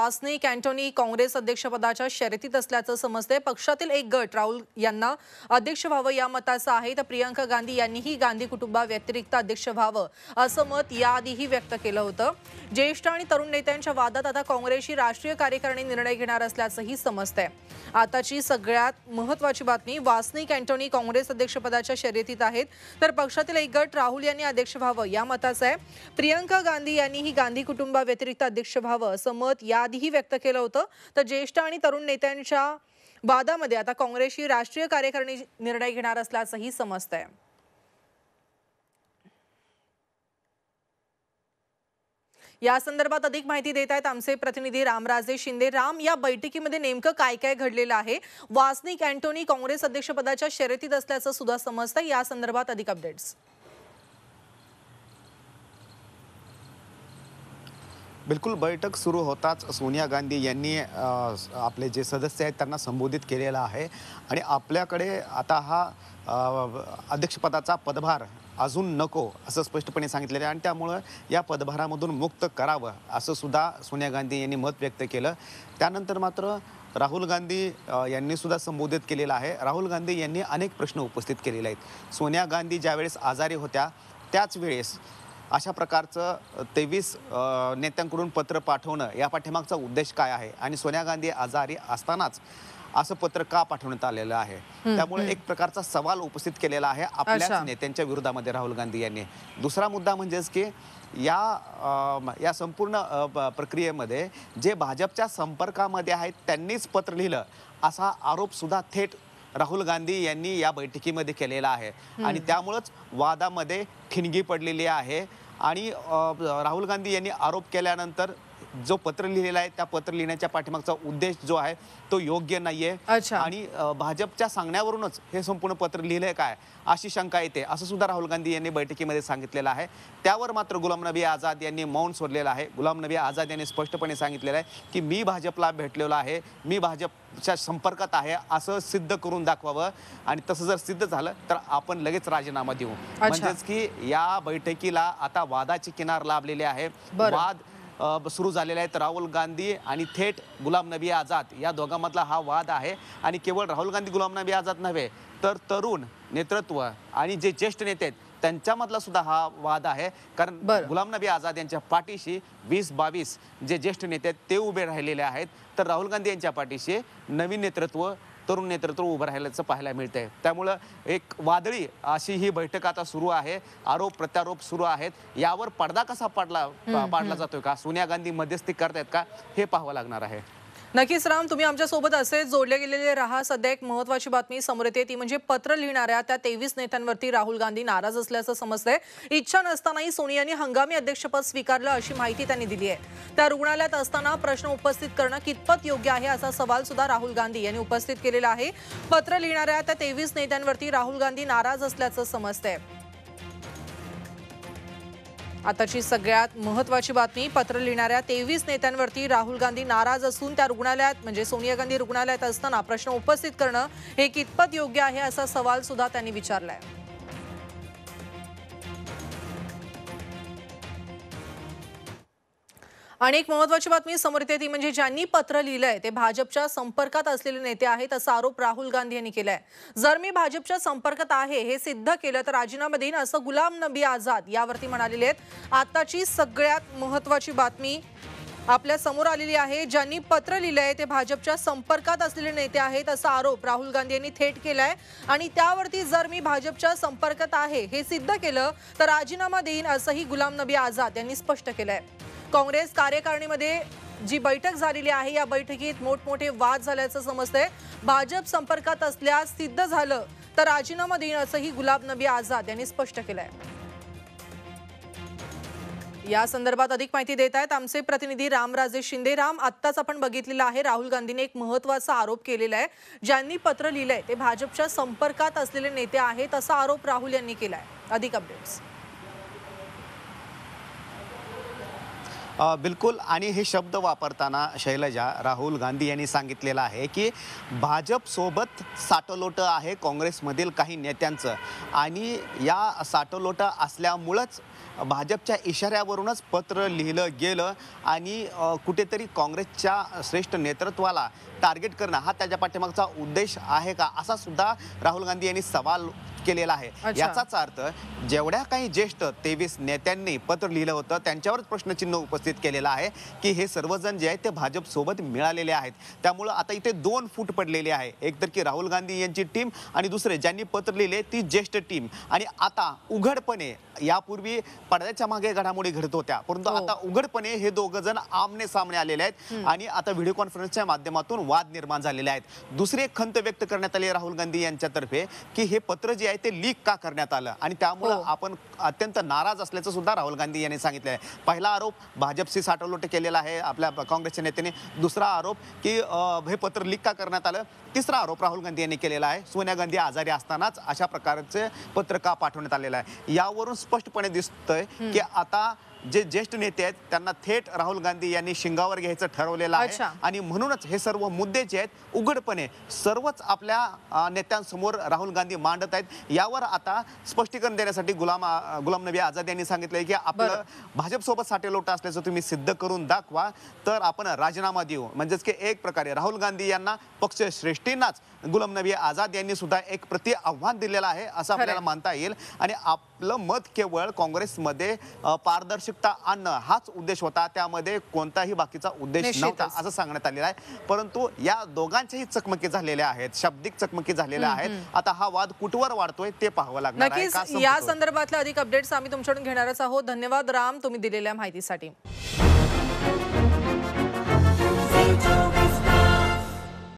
Wasnik Antonie Congress अध्यक्षपदाच्या शर्यतीत असल्याचं समजते पक्षातील एक गट राहुल यांना अध्यक्ष व्हावं या मताचं आहे तर प्रियंका गांधी यांनीही गांधी कुटुंबाव्यतिरिक्त अध्यक्ष व्हावं असं मत याआधीही व्यक्त केलं होतं ज्येष्ठ आणि तरुण नेत्यांच्या वादात आता काँग्रेसची राष्ट्रीय कार्यकारिणी निर्णय घेणार असल्याचंही समजतंय आताची सगळ्यात महत्वाची बातमी वासनिक अँटोनी काँग्रेस अध्यक्षपदाच्या शर्यतीत आहेत तर पक्षातील एक गट राहुल यांनी अध्यक्ष व्हावं या मताचं आहे प्रियंका गांधी यांनीही गांधी व्यतिरिक्त अध्यक्ष व्हावं असं मत या आधीही व्यक्त केलं होतं तर ज्येष्ठ आणि तरुण नेत्यांच्या वादामध्ये आता काँग्रेसची राष्ट्रीय कार्यकारिणी निर्णय घेणार असल्याचंही समजतंय या संदर्भात अधिक माहिती देत आहेत आमचे प्रतिनिधी रामराजे शिंदे राम या बैठकीमध्ये नेमकं काय काय घडलेलं आहे वासनिक अँटोनी काँग्रेस अध्यक्षपदाच्या शर्यतीत असल्याचं सुद्धा समजतं या संदर्भात अधिक अपडेट्स बिलकुल बैठक सुरू होताच सोनिया गांधी यांनी आपले जे सदस्य आहेत त्यांना संबोधित केलेला आहे आणि आपल्याकडे आता हा अध्यक्षपदाचा पदभार अजून नको असं स्पष्टपणे सांगितलेलं आहे आणि त्यामुळं या पदभारामधून मुक्त करावं असं सुद्धा सोनिया गांधी यांनी मत व्यक्त केलं त्यानंतर मात्र राहुल गांधी यांनी सुद्धा संबोधित केलेलं आहे राहुल गांधी यांनी अनेक प्रश्न उपस्थित केलेले आहेत सोनिया गांधी ज्यावेळेस आजारी होत्या त्याच वेळेस अशा प्रकारचं तेवीस नेत्यांकडून पत्र पाठवणं या पाठीमागचा उद्देश काय आहे आणि सोनिया गांधी आजारी असतानाच असं पत्र का पाठवण्यात आलेलं आहे त्यामुळे एक प्रकारचा सवाल उपस्थित केलेला आहे आपल्या नेत्यांच्या विरोधामध्ये राहुल गांधी यांनी दुसरा मुद्दा म्हणजेच की या या संपूर्ण प्रक्रियेमध्ये जे भाजपच्या संपर्कामध्ये आहेत त्यांनीच पत्र लिहिलं असा आरोप सुद्धा थेट राहुल गांधी यांनी या बैठकीमध्ये केलेला आहे आणि त्यामुळंच वादामध्ये ठिणगी पडलेली आहे आणि राहुल गांधी यांनी आरोप केल्यानंतर जो पत्र लिहिलेला आहे त्या पत्र लिहिण्याच्या पाठीमागचा उद्देश जो आहे तो योग्य नाहीये आणि भाजपच्या सांगण्यावरूनच हे संपूर्ण पत्र लिहिलंय काय अशी शंका येते असं सुद्धा राहुल गांधी यांनी बैठकीमध्ये सांगितलेलं आहे त्यावर मात्र गुलाम नबी आझाद यांनी मौन सोडलेलं आहे गुलाम नबी आझाद यांनी स्पष्टपणे सांगितलेलं आहे की मी भाजपला भेटलेलो आहे मी भाजपच्या संपर्कात आहे असं सिद्ध करून दाखवावं आणि तसं जर सिद्ध झालं तर आपण लगेच राजीनामा देऊ म्हणजेच की या बैठकीला आता वादाची किनार लाभलेली आहे वाद सुरू झालेला आहेत राहुल गांधी आणि थेट गुलाम नबी आझाद या दोघांमधला हा वाद आहे आणि केवळ राहुल गांधी गुलाम नबी आझाद नव्हे तर तरुण नेतृत्व आणि जे ज्येष्ठ नेते आहेत त्यांच्यामधला सुद्धा हा वाद आहे कारण गुलाम नबी आझाद यांच्या पाठीशी वीस बावीस जे ज्येष्ठ नेते आहेत ते उभे राहिलेले आहेत तर राहुल गांधी यांच्या पाठीशी नवीन नेतृत्व तरुण नेतृत्व उभं राहिल्याचं पाहायला आहे त्यामुळं एक वादळी अशी ही बैठक आता सुरू आहे आरोप प्रत्यारोप सुरू आहेत यावर पडदा कसा पाडला पाडला जातोय का सोनिया गांधी मध्यस्थी करतायत का हे पाहावं लागणार आहे नक्कीच राम तुम्ही आमच्यासोबत असे जोडले गेलेले राहा सध्या एक महत्वाची बातमी समोर येते ती म्हणजे पत्र लिहिणाऱ्या त्या तेवीस नेत्यांवरती राहुल गांधी नाराज असल्याचं समजतंय इच्छा नसतानाही सोनियांनी हंगामी अध्यक्षपद स्वीकारलं अशी माहिती त्यांनी दिली आहे त्या रुग्णालयात असताना प्रश्न उपस्थित करणं कितपत योग्य आहे असा सवाल सुद्धा राहुल गांधी यांनी उपस्थित केलेला आहे पत्र लिहिणाऱ्या त्या तेवीस नेत्यांवरती राहुल गांधी नाराज असल्याचं समजतंय आताची सगळ्यात महत्वाची बातमी पत्र लिहिणाऱ्या तेवीस नेत्यांवरती राहुल गांधी नाराज असून त्या रुग्णालयात म्हणजे सोनिया गांधी रुग्णालयात असताना प्रश्न उपस्थित करणं हे कितपत योग्य आहे असा सवाल सुद्धा त्यांनी विचारलाय आणि एक महत्वाची बातमी समोर येते ती म्हणजे ज्यांनी पत्र लिहिलंय ते भाजपच्या संपर्कात असलेले नेते आहेत असा आरोप राहुल गांधी यांनी केलाय जर मी भाजपच्या संपर्कात आहे हे सिद्ध केलं तर राजीनामा देईन असं गुलाम नबी आझाद यावरती म्हणाले आहेत आताची सगळ्यात महत्वाची बातमी आपल्या समोर आलेली आहे ज्यांनी पत्र लिहिलंय ते भाजपच्या संपर्कात असलेले नेते आहेत असा आरोप राहुल गांधी यांनी थेट केलाय आणि त्यावरती जर मी भाजपच्या संपर्कात आहे हे सिद्ध केलं तर राजीनामा देईन असंही गुलाम नबी आझाद यांनी स्पष्ट केलंय काँग्रेस कार्यकारिणीमध्ये जी बैठक झालेली आहे या बैठकीत मोठमोठे वाद झाल्याचं समजतंय भाजप संपर्कात असल्यास सिद्ध झालं तर राजीनामा देईन असंही गुलाब नबी आझाद यांनी स्पष्ट केलंय या संदर्भात अधिक माहिती देत आहेत आमचे प्रतिनिधी रामराजे शिंदे राम आत्ताच आपण बघितलेलं आहे राहुल गांधीने एक महत्वाचा आरोप केलेला आहे ज्यांनी पत्र लिहिलंय ते भाजपच्या संपर्कात असलेले नेते आहेत असा आरोप राहुल यांनी केलाय अधिक अपडेट्स बिलकुल आणि हे शब्द वापरताना शैलजा राहुल गांधी यांनी सांगितलेलं आहे की भाजपसोबत साटोलोटं आहे काँग्रेसमधील काही नेत्यांचं आणि या साटोलोटं असल्यामुळंच भाजपच्या इशाऱ्यावरूनच पत्र लिहिलं गेलं आणि कुठेतरी काँग्रेसच्या श्रेष्ठ नेतृत्वाला टार्गेट करणं हा त्याच्या पाठीमागचा उद्देश आहे का असा सुद्धा राहुल गांधी यांनी सवाल केलेला आहे याचाच अर्थ जेवढ्या काही ज्येष्ठ तेवीस नेत्यांनी पत्र लिहिलं होतं त्यांच्यावरच प्रश्नचिन्ह उपस्थित केलेलं आहे की हे सर्वजण जे आहेत ते भाजप सोबत मिळालेले आहेत त्यामुळं आता इथे दोन फूट पडलेले आहे एक तर की राहुल गांधी यांची टीम आणि दुसरे ज्यांनी पत्र लिहिले ती ज्येष्ठ टीम आणि आता उघडपणे यापूर्वी पडद्याच्या मागे घडामोडी घडत होत्या परंतु हो. आता उघडपणे हे दोघं जण आमने सामने आलेले आहेत आणि आता व्हिडिओ कॉन्फरन्सच्या माध्यमातून वाद निर्माण झालेले आहेत दुसरी एक खंत व्यक्त करण्यात आली राहुल गांधी यांच्यातर्फे की हे पत्र जे आहे ते लीक का करण्यात आलं आणि त्यामुळे हो. आपण अत्यंत नाराज असल्याचं सुद्धा राहुल गांधी यांनी सांगितलं आहे पहिला आरोप भाजपशी साठवलोट केलेला आहे आपल्या काँग्रेसच्या नेत्याने दुसरा आरोप की हे पत्र लीक का करण्यात आलं तिसरा आरोप राहुल गांधी यांनी केलेला आहे सोनिया गांधी आजारी असतानाच अशा प्रकारचे पत्र का पाठवण्यात आलेलं आहे यावरून स्पष्टपणे दिसतंय की आता जे ज्येष्ठ नेते आहेत त्यांना थेट राहुल गांधी यांनी शिंगावर घ्यायचं ठरवलेलं आहे आणि म्हणूनच हे सर्व मुद्दे जे आहेत उघडपणे सर्वच आपल्या नेत्यांसमोर राहुल गांधी मांडत आहेत यावर आता स्पष्टीकरण देण्यासाठी गुलाम गुलाम नबी आझाद यांनी सांगितलंय की आपलं भाजपसोबत साठे लोटा असल्याचं तुम्ही सिद्ध करून दाखवा तर आपण राजीनामा देऊ म्हणजेच की एक प्रकारे राहुल गांधी यांना पक्षश्रेष्ठींनाच गुलाम नबी आझाद यांनी सुद्धा एक प्रति आव्हान दिलेलं आहे असं आपल्याला मानता येईल आणि आपलं मत केवळ काँग्रेसमध्ये पारदर्शक लवचिकता आणणं हाच उद्देश होता त्यामध्ये कोणताही बाकीचा उद्देश नव्हता असं सांगण्यात आलेलं आहे परंतु या दोघांच्याही चकमकी झालेल्या आहेत शब्दिक चकमकी झालेल्या आहेत आता हा वाद कुठवर वाढतोय ते पाहावं लागणार या संदर्भातल्या अधिक अपडेट्स आम्ही तुमच्याकडून घेणारच आहोत धन्यवाद राम तुम्ही दिलेल्या माहितीसाठी